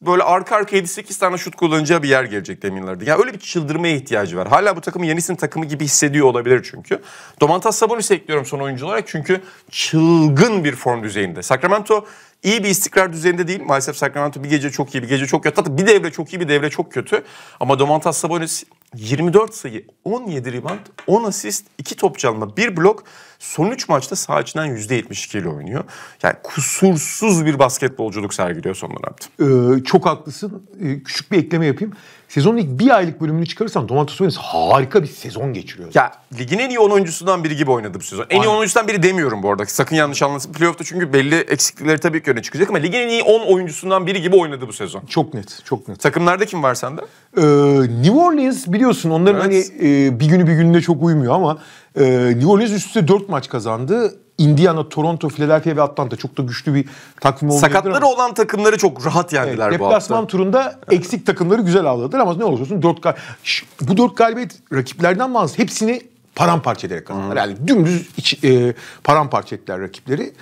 böyle arka arka 7-8 tane şut kullanacağı bir yer gelecek deminlerdi. Yani öyle bir çıldırmaya ihtiyacı var. Hala bu takımı yenisinin takımı gibi hissediyor olabilir çünkü. Domantas Sabonis'i ekliyorum son oyuncu olarak çünkü çılgın bir form düzeyinde. Sacramento iyi bir istikrar düzeyinde değil. Maalesef Sacramento bir gece çok iyi, bir gece çok kötü. Hatta bir devre çok iyi, bir devre çok kötü. Ama Domantas Sabonis 24 sayı, 17 rebound, 10 asist, 2 top çalma, 1 blok. Son 3 maçta sağ içinden %72 ile oynuyor. Yani kusursuz bir basketbolculuk sergiliyor son dönemde. Ee, çok haklısın. Ee, küçük bir ekleme yapayım sezonun ilk bir aylık bölümünü çıkarırsan Domantas Sabonis harika bir sezon geçiriyor. Ya ligin en iyi oyuncusundan biri gibi oynadı bu sezon. En Aynen. iyi 10'uncusundan biri demiyorum bu arada. Sakın yanlış anlasın. Playoff'ta çünkü belli eksiklikleri tabii ki öne çıkacak ama ligin en iyi 10 oyuncusundan biri gibi oynadı bu sezon. Çok net, çok net. Takımlarda kim var sende? Ee, New Orleans biliyorsun onların evet. hani e, bir günü bir gününe çok uymuyor ama e, New Orleans üst üste 4 maç kazandı. Indiana, Toronto, Philadelphia ve Atlanta çok da güçlü bir takım oldu. Sakatları ama. olan takımları çok rahat yendiler evet, bu hafta. Deplasman turunda eksik takımları güzel avladılar ama ne olursa olsun 4 gal bu 4 galibiyet rakiplerden bazı hepsini paramparça ederek kazandılar. Yani dümdüz iç, e, paramparça ettiler rakipleri.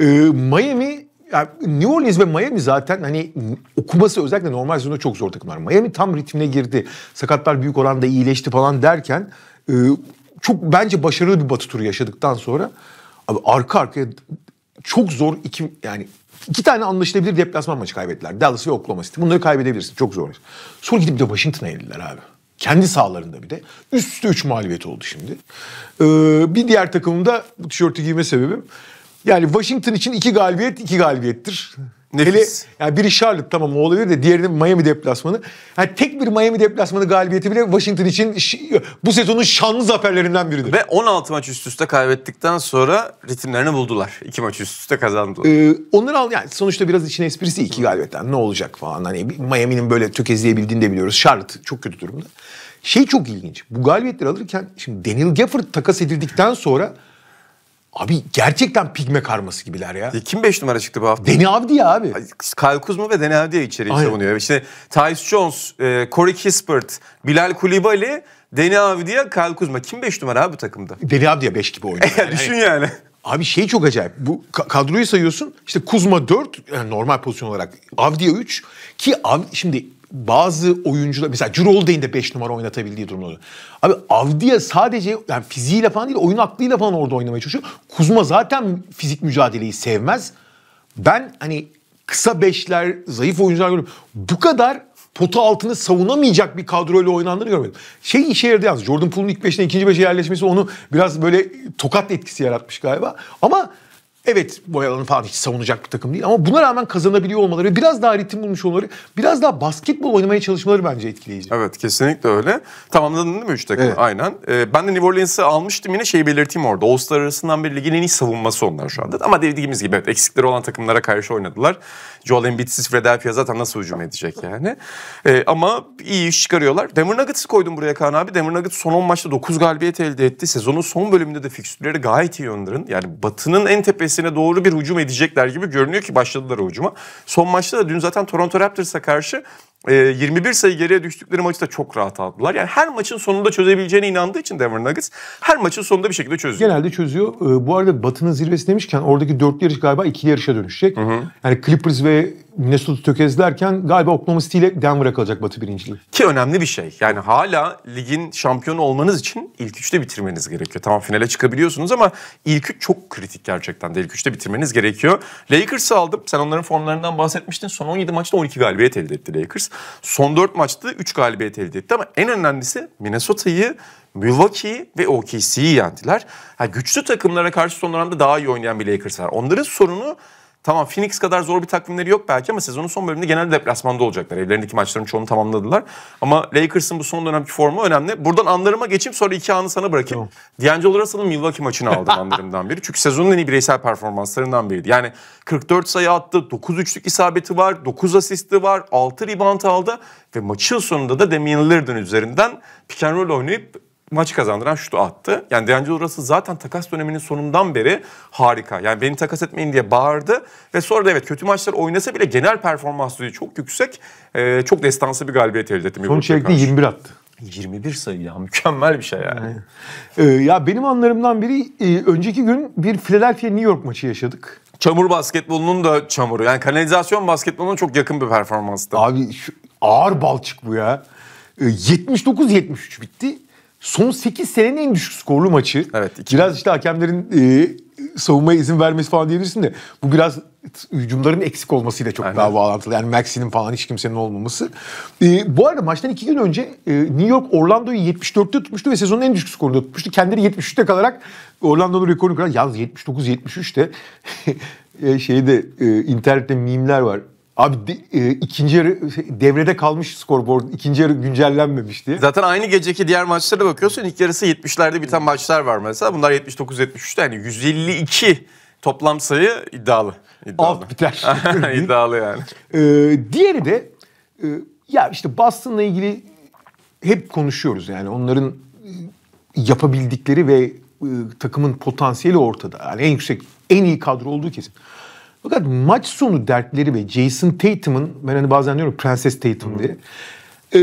E, Miami yani New Orleans ve Miami zaten hani okuması özellikle normal sezonda çok zor takımlar. Miami tam ritmine girdi. Sakatlar büyük oranda iyileşti falan derken e, çok bence başarılı bir batı turu yaşadıktan sonra Abi arka arkaya çok zor iki yani iki tane anlaşılabilir deplasman maçı kaybettiler. Dallas ve Oklahoma City. Bunları kaybedebilirsin. Çok zor. Sonra gidip de Washington'a yenildiler abi. Kendi sahalarında bir de. Üst üste 3 mağlubiyet oldu şimdi. Ee, bir diğer takımın da bu tişörtü giyme sebebim. Yani Washington için iki galibiyet iki galibiyettir. Nefis. Hele, yani biri Charlotte tamam o olabilir de diğerinin Miami deplasmanı. Yani tek bir Miami deplasmanı galibiyeti bile Washington için bu sezonun şanlı zaferlerinden biridir. Ve 16 maç üst üste kaybettikten sonra ritimlerini buldular. İki maç üst üste kazandılar. Ee, onları al yani sonuçta biraz için esprisi iki galibiyetten ne olacak falan. Hani Miami'nin böyle tökezleyebildiğini de biliyoruz. Charlotte çok kötü durumda. Şey çok ilginç. Bu galibiyetleri alırken şimdi Daniel Gafford takas edildikten sonra Abi gerçekten pigme karması gibiler ya. E, kim 5 numara çıktı bu hafta? Deni Avdia abi. Kyle Kuzma ve Deni Avdia içeriği Aynen. savunuyor. İşte Tyus Jones, e, Corey Kispert, Bilal Kulibali, Deni Avdia, Kyle Kuzma. Kim 5 numara abi bu takımda? Deni Avdia 5 gibi oynuyor. yani, düşün hani yani. Abi şey çok acayip. Bu kadroyu sayıyorsun. İşte Kuzma 4 yani normal pozisyon olarak. Avdia 3 ki Av, şimdi bazı oyuncular mesela Cirolde'in de 5 numara oynatabildiği durumda. Abi Avdia sadece yani fiziğiyle falan değil oyun aklıyla falan orada oynamaya çalışıyor. Kuzma zaten fizik mücadeleyi sevmez. Ben hani kısa beşler, zayıf oyuncular görüyorum. Bu kadar potu altını savunamayacak bir kadroyla oynandığını görmedim. Şey işe yaradı yalnız. Jordan Poole'un ilk beşine ikinci beşe yerleşmesi onu biraz böyle tokat etkisi yaratmış galiba. Ama Evet boyalarını falan hiç savunacak bir takım değil ama buna rağmen kazanabiliyor olmaları, biraz daha ritim bulmuş olmaları, biraz daha basketbol oynamaya çalışmaları bence etkileyici. Evet kesinlikle öyle. Tamamladın değil mi 3 takım? Evet. Aynen. Ee, ben de New Orleans'ı almıştım yine şeyi belirteyim orada. All-Star arasından bir ligin en iyi savunması onlar şu anda. Ama dediğimiz gibi evet, eksikleri olan takımlara karşı oynadılar. Joel Embiid'siz Philadelphia zaten nasıl hücum edecek yani. Ee, ama iyi iş çıkarıyorlar. Denver Nuggets'ı koydum buraya Kaan abi. Denver Nuggets son 10 maçta 9 galibiyet elde etti. Sezonun son bölümünde de fikstürleri gayet iyi yönlendirin. Yani Batı'nın en tepesi bölgesine doğru bir hücum edecekler gibi görünüyor ki başladılar o hücuma. Son maçta da dün zaten Toronto Raptors'a karşı 21 e, sayı geriye düştükleri maçta çok rahat aldılar. Yani her maçın sonunda çözebileceğine inandığı için Denver Nuggets her maçın sonunda bir şekilde çözüyor. Genelde çözüyor. E, bu arada Batı'nın zirvesi demişken oradaki dörtlü yarış galiba ikili yarışa dönüşecek. Hı hı. Yani Clippers ve Minnesota tökezlerken galiba Oklahoma City ile Denver'a kalacak Batı birinciliği. Ki önemli bir şey. Yani hala ligin şampiyonu olmanız için ilk üçte bitirmeniz gerekiyor. Tamam finale çıkabiliyorsunuz ama ilk üç çok kritik gerçekten de ilk üçte bitirmeniz gerekiyor. Lakers'ı aldım. Sen onların formlarından bahsetmiştin. Son 17 maçta 12 galibiyet elde etti Lakers. Son 4 maçta 3 galibiyet elde etti ama en önemlisi Minnesota'yı Milwaukee ve OKC'yi yendiler. Ha, güçlü takımlara karşı son dönemde daha iyi oynayan bir Lakers var. Onların sorunu Tamam Phoenix kadar zor bir takvimleri yok belki ama sezonun son bölümünde genelde deplasmanda olacaklar. Evlerindeki maçların çoğunu tamamladılar. Ama Lakers'ın bu son dönemki formu önemli. Buradan anlarıma geçeyim sonra iki anı sana bırakayım. Tamam. D'Angelo Russell'ın Milwaukee maçını aldım anlarımdan biri. Çünkü sezonun en iyi bireysel performanslarından biriydi. Yani 44 sayı attı, 9 üçlük isabeti var, 9 asisti var, 6 rebound aldı ve maçın sonunda da Damian Lillard'ın üzerinden pick and roll oynayıp maçı kazandıran şutu attı. Yani D'Angelo Russell zaten takas döneminin sonundan beri harika. Yani beni takas etmeyin diye bağırdı. Ve sonra da evet kötü maçlar oynasa bile genel performansı çok yüksek. E, çok destansı bir galibiyet elde etti. Son çeyrekte 21 attı. 21 sayı ya mükemmel bir şey yani. ee, ya benim anlarımdan biri e, önceki gün bir Philadelphia New York maçı yaşadık. Çamur basketbolunun da çamuru. Yani kanalizasyon basketbolunun çok yakın bir performanstı. Abi şu ağır balçık bu ya. E, ee, 79-73 bitti son 8 senenin en düşük skorlu maçı. Evet. Iki. Biraz işte hakemlerin e, savunmaya izin vermesi falan diyebilirsin de bu biraz hücumların eksik olmasıyla çok Aynen. daha bağlantılı. Yani Maxi'nin falan hiç kimsenin olmaması. Ee, bu arada maçtan iki gün önce e, New York Orlando'yu 74'te tutmuştu ve sezonun en düşük skorunu tutmuştu. Kendileri 73'te kalarak Orlando'nun rekorunu kırar. yaz 79-73'te e, şeyde e, internette mimler var. Abi de, e, ikinci yarı şey, devrede kalmış skorboard. ikinci yarı güncellenmemişti. Zaten aynı geceki diğer maçlara bakıyorsun. İlk yarısı 70'lerde biten maçlar var mesela. Bunlar 79-73'te yani 152 toplam sayı iddialı. iddialı. Alt biter. iddialı yani. Ee, diğeri de e, ya işte Boston'la ilgili hep konuşuyoruz yani onların e, yapabildikleri ve e, takımın potansiyeli ortada. Yani en yüksek, en iyi kadro olduğu kesin. Fakat maç sonu dertleri ve Jason Tatum'ın ben hani bazen diyorum Prenses Tatum diye. Ee,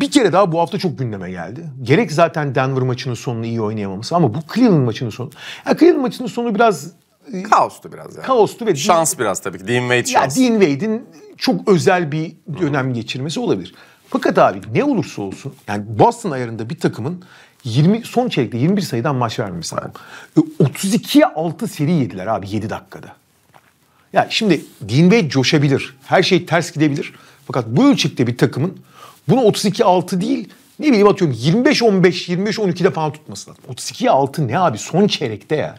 bir kere daha bu hafta çok gündeme geldi. Gerek zaten Denver maçının sonunu iyi oynayamaması ama bu Cleveland maçının sonu. Yani Cleveland maçının sonu biraz e, Kaostu biraz yani. Kaostu ve şans biraz tabii ki. Dean Wade şans. Ya Dean Wade'in çok özel bir dönem Hı. geçirmesi olabilir. Fakat abi ne olursa olsun yani Boston ayarında bir takımın 20 son çeyrekte 21 sayıdan maç vermemesi lazım. Evet. 32'ye e, 6 seri yediler abi 7 dakikada. Yani şimdi Dean Wade coşabilir. Her şey ters gidebilir. Fakat bu ölçekte bir takımın bunu 32-6 değil ne bileyim atıyorum 25-15, 25-12'de falan tutması lazım. 32 6 ne abi son çeyrekte ya.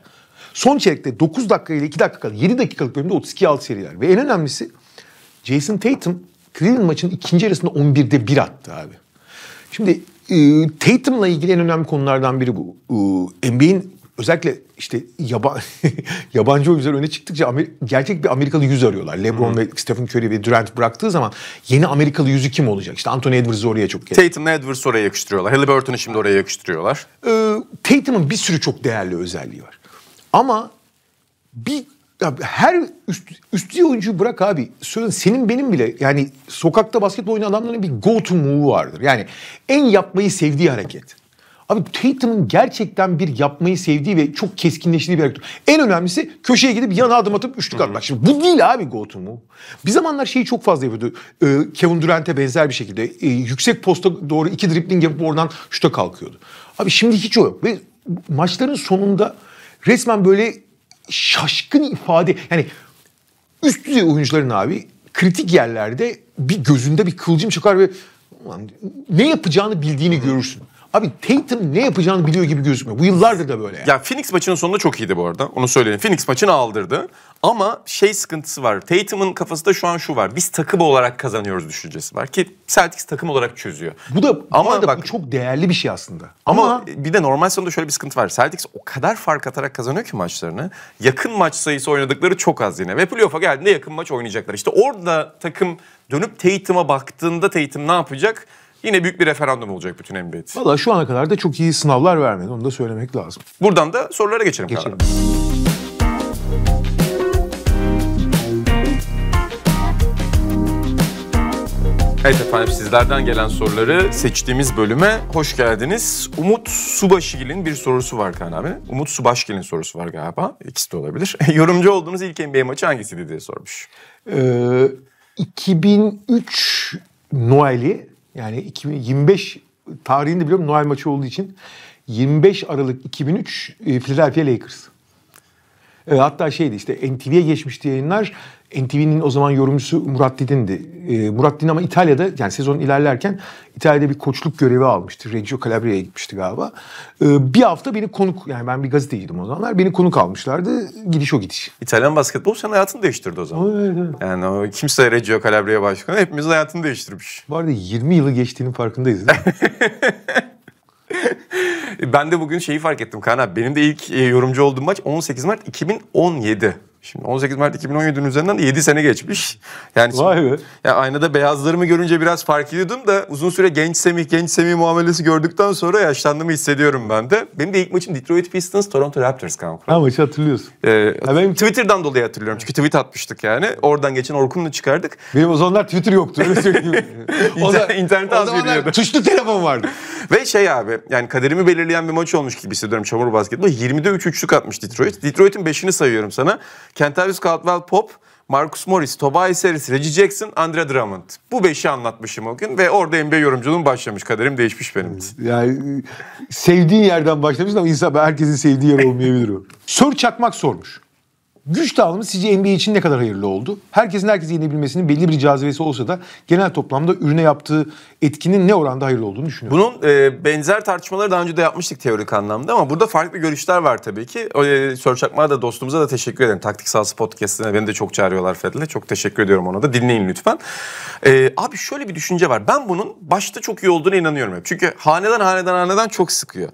Son çeyrekte 9 dakika ile 2 dakika kala 7 dakikalık bölümde 32 6 seriler. Ve en önemlisi Jason Tatum Cleveland maçının ikinci arasında 11'de 1 attı abi. Şimdi e, Tatum'la ilgili en önemli konulardan biri bu. E, NBA'in özellikle işte yaba, yabancı oyuncular öne çıktıkça Amer gerçek bir Amerikalı yüz arıyorlar. LeBron hı ve Stephen Curry ve Durant bıraktığı zaman yeni Amerikalı yüzü kim olacak? İşte Anthony Edwards oraya çok geldi. Tatum'la Edwards oraya yakıştırıyorlar. Halliburton'u şimdi oraya yakıştırıyorlar. Ee, Tatum'un bir sürü çok değerli özelliği var. Ama bir her üst, üst oyuncuyu bırak abi. Senin benim bile yani sokakta basketbol oynayan adamların bir go to move vardır. Yani en yapmayı sevdiği hareket. Abi Tatum'un gerçekten bir yapmayı sevdiği ve çok keskinleştiği bir aktör. En önemlisi köşeye gidip yana adım atıp üçlük atmak. Şimdi bu değil abi Gotham'u. Bir zamanlar şeyi çok fazla yapıyordu. Ee, Kevin Durant'e benzer bir şekilde. Ee, yüksek posta doğru iki dripling yapıp oradan şuta kalkıyordu. Abi şimdi hiç o yok. Ve maçların sonunda resmen böyle şaşkın ifade. Yani üst düzey oyuncuların abi kritik yerlerde bir gözünde bir kılcım çıkar ve ne yapacağını bildiğini görürsün. Abi Tatum ne yapacağını biliyor gibi gözükmüyor. Bu yıllardır da böyle. Yani. Ya Phoenix maçının sonunda çok iyiydi bu arada. Onu söyleyelim. Phoenix maçını aldırdı. Ama şey sıkıntısı var. Tatum'un kafasında şu an şu var. Biz takım olarak kazanıyoruz düşüncesi var. Ki Celtics takım olarak çözüyor. Bu da ama arada bak, bu çok değerli bir şey aslında. Ama, ama bir de normal sonunda şöyle bir sıkıntı var. Celtics o kadar fark atarak kazanıyor ki maçlarını. Yakın maç sayısı oynadıkları çok az yine. Ve playoff'a geldiğinde yakın maç oynayacaklar. İşte orada takım dönüp Tatum'a baktığında Tatum ne yapacak? Yine büyük bir referandum olacak bütün NBA'de. Valla şu ana kadar da çok iyi sınavlar vermedi. Onu da söylemek lazım. Buradan da sorulara geçelim. Geçelim. Evet efendim sizlerden gelen soruları seçtiğimiz bölüme hoş geldiniz. Umut Subaşgil'in bir sorusu var Kaan abi. Umut Subaşgil'in sorusu var galiba. İkisi de olabilir. Yorumcu olduğunuz ilk NBA maçı hangisiydi diye sormuş. Ee, 2003 Noel'i yani 2025 tarihinde biliyorum Noel maçı olduğu için. 25 Aralık 2003 e, Philadelphia Lakers. E, hatta şeydi işte NTV'ye geçmişti yayınlar. NTV'nin o zaman yorumcusu Murat Didin'di. E, Murat Didin ama İtalya'da yani sezon ilerlerken İtalya'da bir koçluk görevi almıştı. Reggio Calabria'ya gitmişti galiba. E, bir hafta beni konuk yani ben bir gazeteciydim o zamanlar. Beni konuk almışlardı. Gidiş o gidiş. İtalyan basketbol senin hayatını değiştirdi o zaman. Evet, evet. Yani o kimse Reggio Calabria başkanı hepimizin hayatını değiştirmiş. Bu arada 20 yılı geçtiğinin farkındayız değil mi? ben de bugün şeyi fark ettim Kaan abi. Benim de ilk e, yorumcu olduğum maç 18 Mart 2017. Şimdi 18 Mart 2017'nin üzerinden 7 sene geçmiş. Yani Vay şimdi, be. Ya aynada beyazlarımı görünce biraz fark ediyordum da uzun süre genç Semih genç Semih muamelesi gördükten sonra yaşlandığımı hissediyorum ben de. Benim de ilk maçım Detroit Pistons Toronto Raptors kanka. Ha maçı hatırlıyorsun. Ee, ha, benim... Twitter'dan dolayı hatırlıyorum çünkü tweet atmıştık yani. Oradan geçen Orkun'la çıkardık. Benim o zamanlar Twitter yoktu öyle söyleyeyim. o zaman, İnternete az yürüyordu. tuşlu telefon vardı. Ve şey abi yani kaderimi belirleyen bir maç olmuş gibi hissediyorum çamur basketbol. 20'de 3 üçlük atmış Detroit. Detroit'in 5'ini sayıyorum sana. Kentavis Caldwell Pop, Marcus Morris, Tobias Harris, Reggie Jackson, Andre Drummond. Bu beşi anlatmışım o gün ve orada NBA yorumculuğum başlamış. Kaderim değişmiş benim. Yani e, sevdiğin yerden başlamışsın ama insan herkesin sevdiği yer olmayabilir o. Sör Çakmak sormuş. Güç dağılımı sizce NBA için ne kadar hayırlı oldu? Herkesin herkesi yenebilmesinin belli bir cazibesi olsa da genel toplamda ürüne yaptığı etkinin ne oranda hayırlı olduğunu düşünüyorum. Bunun e, benzer tartışmaları daha önce de yapmıştık teorik anlamda ama burada farklı görüşler var tabii ki. E, Sör da dostumuza da teşekkür ederim. Taktik Sahası Podcast'ına beni de çok çağırıyorlar Fedle. Çok teşekkür ediyorum ona da. Dinleyin lütfen. E, abi şöyle bir düşünce var. Ben bunun başta çok iyi olduğuna inanıyorum hep. Çünkü haneden haneden haneden çok sıkıyor.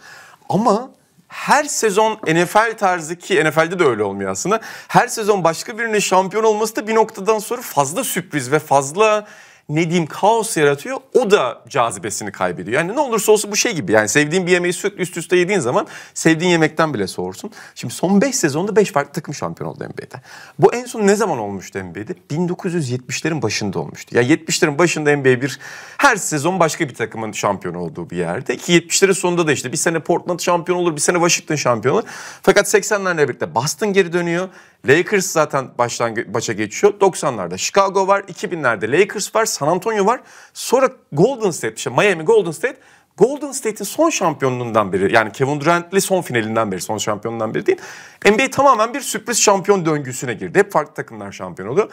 Ama her sezon NFL tarzı ki NFL'de de öyle olmuyor aslında. Her sezon başka birinin şampiyon olması da bir noktadan sonra fazla sürpriz ve fazla ne diyeyim kaos yaratıyor. O da cazibesini kaybediyor. Yani ne olursa olsun bu şey gibi. Yani sevdiğin bir yemeği sürekli üst üste yediğin zaman sevdiğin yemekten bile soğursun. Şimdi son 5 sezonda 5 farklı takım şampiyon oldu NBA'de. Bu en son ne zaman olmuştu NBA'de? 1970'lerin başında olmuştu. Ya yani 70'lerin başında NBA bir her sezon başka bir takımın şampiyon olduğu bir yerde. Ki 70'lerin sonunda da işte bir sene Portland şampiyon olur, bir sene Washington şampiyon olur. Fakat 80'lerle birlikte Boston geri dönüyor. Lakers zaten başlangı başa geçiyor. 90'larda Chicago var, 2000'lerde Lakers var, San Antonio var. Sonra Golden State, işte Miami Golden State. Golden State'in son şampiyonluğundan beri yani Kevin Durant'li son finalinden beri, son şampiyonluğundan beri değil. NBA tamamen bir sürpriz şampiyon döngüsüne girdi. Hep farklı takımlar şampiyon oluyor.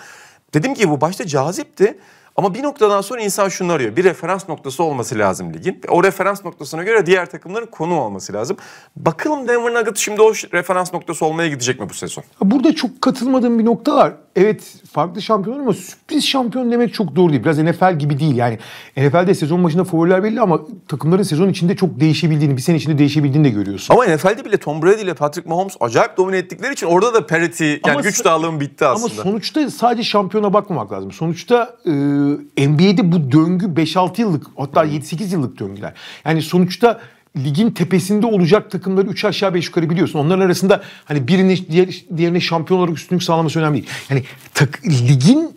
Dedim ki bu başta cazipti. Ama bir noktadan sonra insan şunu arıyor. Bir referans noktası olması lazım ligin. O referans noktasına göre diğer takımların konu olması lazım. Bakalım Denver Nuggets şimdi o referans noktası olmaya gidecek mi bu sezon? Burada çok katılmadığım bir nokta var. Evet farklı şampiyonlar ama sürpriz şampiyon demek çok doğru değil. Biraz NFL gibi değil yani. NFL'de sezon başında favoriler belli ama takımların sezon içinde çok değişebildiğini, bir sene içinde değişebildiğini de görüyorsun. Ama NFL'de bile Tom Brady ile Patrick Mahomes acayip domine ettikleri için orada da parity yani ama güç dağılımı bitti aslında. Ama sonuçta sadece şampiyona bakmamak lazım. Sonuçta e, ee, NBA'de bu döngü 5-6 yıllık hatta 7-8 yıllık döngüler. Yani sonuçta ligin tepesinde olacak takımları 3 aşağı 5 yukarı biliyorsun. Onların arasında hani birine diğer, diğerine şampiyon olarak üstünlük sağlaması önemli değil. Yani tak, ligin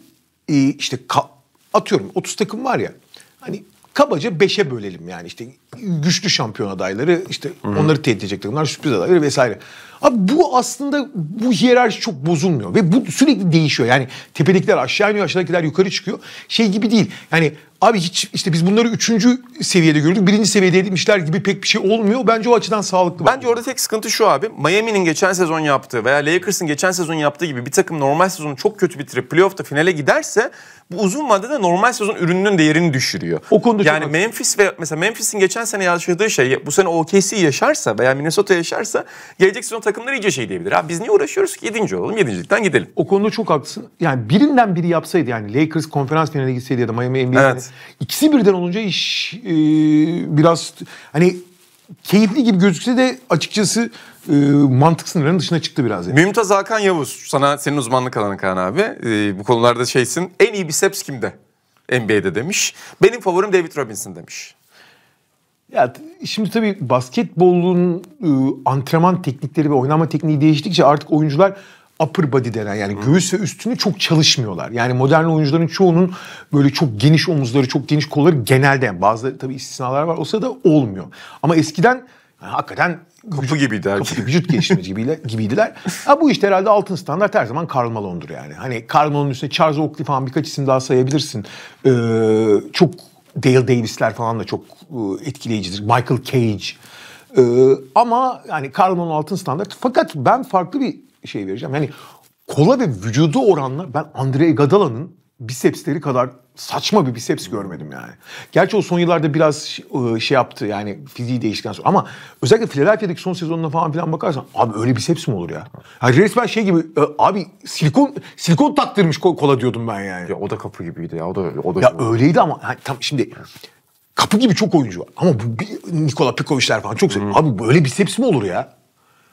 e, işte atıyorum 30 takım var ya. Hani kabaca beşe bölelim yani işte güçlü şampiyon adayları işte Hı-hı. onları tehdit edecek takımlar sürpriz adayları vesaire. Abi bu aslında bu hiyerarşi çok bozulmuyor ve bu sürekli değişiyor. Yani tepedekiler aşağı iniyor aşağıdakiler yukarı çıkıyor. Şey gibi değil yani Abi hiç işte biz bunları üçüncü seviyede gördük. Birinci seviyede etmişler gibi pek bir şey olmuyor. Bence o açıdan sağlıklı. Bence orada tek sıkıntı şu abi. Miami'nin geçen sezon yaptığı veya Lakers'ın geçen sezon yaptığı gibi bir takım normal sezonu çok kötü bitirip playoff'ta finale giderse bu uzun vadede normal sezon ürününün değerini düşürüyor. O konuda Yani çok Memphis ve mesela Memphis'in geçen sene yaşadığı şey bu sene OKC yaşarsa veya Minnesota yaşarsa gelecek sezon takımları iyice şey diyebilir. Abi biz niye uğraşıyoruz ki? Yedinci olalım, yedincilikten gidelim. O konuda çok haklısın. Yani birinden biri yapsaydı yani Lakers konferans finaline gitseydi ya da Miami NBA'de evet. İkisi birden olunca iş e, biraz hani keyifli gibi gözükse de açıkçası e, mantık sınırlarının dışına çıktı biraz yani. Mümtaz Hakan Yavuz sana senin uzmanlık alanın Kaan abi. E, bu konularda şeysin. En iyi biceps kimde? NBA'de demiş. Benim favorim David Robinson demiş. Ya şimdi tabii basketbolun e, antrenman teknikleri ve oynama tekniği değiştikçe artık oyuncular upper body denen yani Hı. göğüs ve üstünü çok çalışmıyorlar. Yani modern oyuncuların çoğunun böyle çok geniş omuzları, çok geniş kolları genelde yani bazı tabii istisnalar var olsa da olmuyor. Ama eskiden yani hakikaten kapı vücut, gibiydi herkes. Kapı, vücut geliştirmeci gibiyle, gibiydiler. Ha bu işte herhalde altın standart her zaman Karl Malone'dur yani. Hani Karl Malone'un üstüne Charles Oakley falan birkaç isim daha sayabilirsin. Ee, çok Dale Davis'ler falan da çok e, etkileyicidir. Michael Cage. Ee, ama yani Karl Malone altın standart. Fakat ben farklı bir şey vereceğim. Yani kola ve vücudu oranla ben Andrei Gadala'nın bisepsleri kadar saçma bir biceps görmedim yani. Gerçi o son yıllarda biraz ıı, şey yaptı yani fiziği değiştikten sonra ama özellikle Philadelphia'daki son sezonuna falan filan bakarsan abi öyle biceps mi olur ya? Yani resmen şey gibi e, abi silikon silikon taktırmış kola diyordum ben yani. Ya o da kapı gibiydi ya o da o da. Ya gibi. öyleydi ama yani tam şimdi kapı gibi çok oyuncu var ama bu Nikola Pekovic'ler falan çok seviyor. Abi böyle biceps mi olur ya?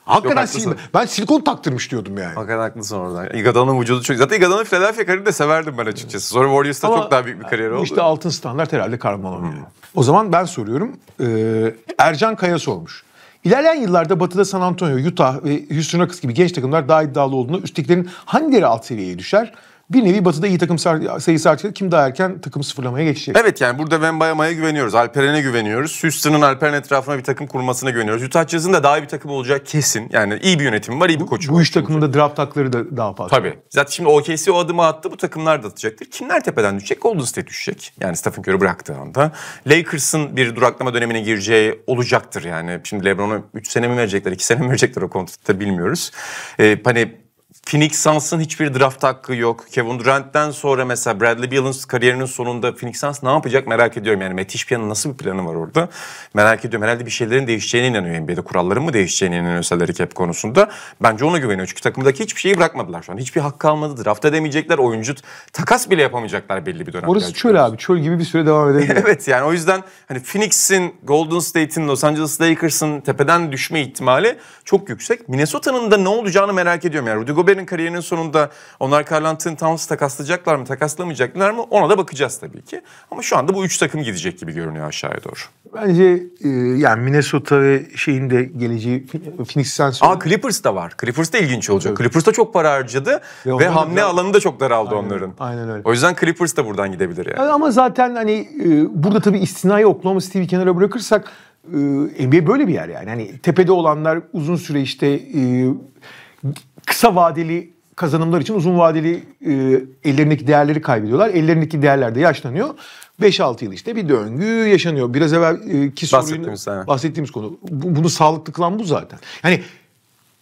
Hakikaten sil- ben silikon taktırmış diyordum yani. Hakikaten haklısın oradan. İgada'nın vücudu çok... Zaten İgada'nın Philadelphia kariyerini de severdim ben açıkçası. Sonra Warriors'ta Ama çok daha büyük bir kariyer oldu. İşte altın standart herhalde Karmalon. Hmm. O zaman ben soruyorum. Ee, Ercan Kaya sormuş. İlerleyen yıllarda Batı'da San Antonio, Utah ve Houston Rockets gibi genç takımlar daha iddialı olduğunda üsttekilerin hangileri alt seviyeye düşer? bir nevi batıda iyi takım sayısı artık kim daha erken takım sıfırlamaya geçecek. Evet yani burada Wembayama'ya güveniyoruz. Alperen'e güveniyoruz. Houston'ın Alperen etrafına bir takım kurmasına güveniyoruz. Utah Jazz'ın da daha iyi bir takım olacak kesin. Yani iyi bir yönetim var, iyi bir koçu var. Bu üç takımın draft hakları da daha fazla. Tabii. Zaten şimdi OKC o adımı attı. Bu takımlar da atacaktır. Kimler tepeden düşecek? Golden State düşecek. Yani Stephen Curry bıraktığı anda. Lakers'ın bir duraklama dönemine gireceği olacaktır yani. Şimdi LeBron'a 3 sene mi verecekler, 2 sene mi verecekler o kontratı bilmiyoruz. Ee, hani Phoenix Suns'ın hiçbir draft hakkı yok. Kevin Durant'ten sonra mesela Bradley Beal'ın kariyerinin sonunda Phoenix Suns ne yapacak merak ediyorum. Yani Matt Ishbia'nın nasıl bir planı var orada? Merak ediyorum. Herhalde bir şeylerin değişeceğine inanıyor NBA'de. Kuralların mı değişeceğine inanıyor salary cap konusunda. Bence ona güveniyor. Çünkü takımdaki hiçbir şeyi bırakmadılar şu an. Hiçbir hakkı almadı. Draft edemeyecekler. Oyuncu takas bile yapamayacaklar belli bir dönemde. Orası çöl abi. Çöl gibi bir süre devam edebilir. evet yani o yüzden hani Phoenix'in, Golden State'in, Los Angeles Lakers'ın tepeden düşme ihtimali çok yüksek. Minnesota'nın da ne olacağını merak ediyorum. Yani Rudy Gobert Gobber'in kariyerinin sonunda onlar Karlant'ın Towns'ı takaslayacaklar mı, takaslamayacaklar mı ona da bakacağız tabii ki. Ama şu anda bu üç takım gidecek gibi görünüyor aşağıya doğru. Bence e, yani Minnesota ve şeyin de geleceği Phoenix Suns. Aa Clippers da var. Clippers da ilginç olacak. Evet. Clippers da çok para harcadı ve, ve hamle da... alanı da çok daraldı aynen, onların. Aynen öyle. O yüzden Clippers da buradan gidebilir yani. ama zaten hani e, burada tabii istinayı Oklahoma City'yi kenara bırakırsak e, NBA böyle bir yer yani. Hani tepede olanlar uzun süre işte e, kısa vadeli kazanımlar için uzun vadeli e, ellerindeki değerleri kaybediyorlar. Ellerindeki değerler de yaşlanıyor. 5-6 yıl işte bir döngü yaşanıyor. Biraz evvelki e, bahsettiğimiz, soruyun, bahsettiğimiz konu. Bu, bunu sağlıklı kılan bu zaten. Yani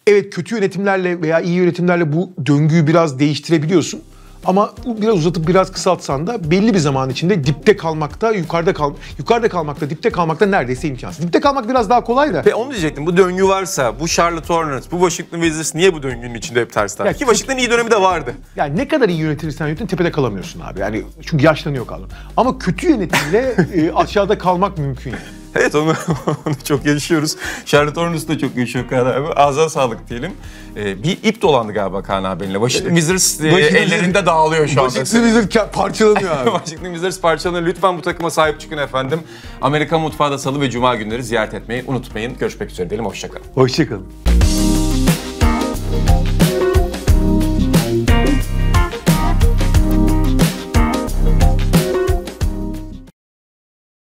evet kötü yönetimlerle veya iyi yönetimlerle bu döngüyü biraz değiştirebiliyorsun. Ama biraz uzatıp biraz kısaltsan da belli bir zaman içinde dipte kalmakta, yukarıda kal yukarıda kalmakta, dipte kalmakta neredeyse imkansız. Dipte kalmak biraz daha kolay da. Ve onu diyecektim. Bu döngü varsa, bu Charlotte Hornets, bu Washington Wizards niye bu döngünün içinde hep tersten? Ya, Ki Washington'ın iyi dönemi de vardı. Yani ne kadar iyi yönetirsen yönetin tepede kalamıyorsun abi. Yani çünkü yaşlanıyor kalın Ama kötü yönetimle e, aşağıda kalmak mümkün yani. Evet onu, onu çok yaşıyoruz. Charlotte Hornets da çok yaşıyor Kaan abi. Ağzına sağlık diyelim. Ee, bir ip dolandı galiba Kaan abinle. Washington Wizards e, ellerinde dağılıyor şu anda. Washington Wizards parçalanıyor abi. Washington Wizards parçalanıyor. Lütfen bu takıma sahip çıkın efendim. Amerika Mutfağı da salı ve cuma günleri ziyaret etmeyi unutmayın. Görüşmek üzere diyelim. Hoşçakalın. Hoşçakalın.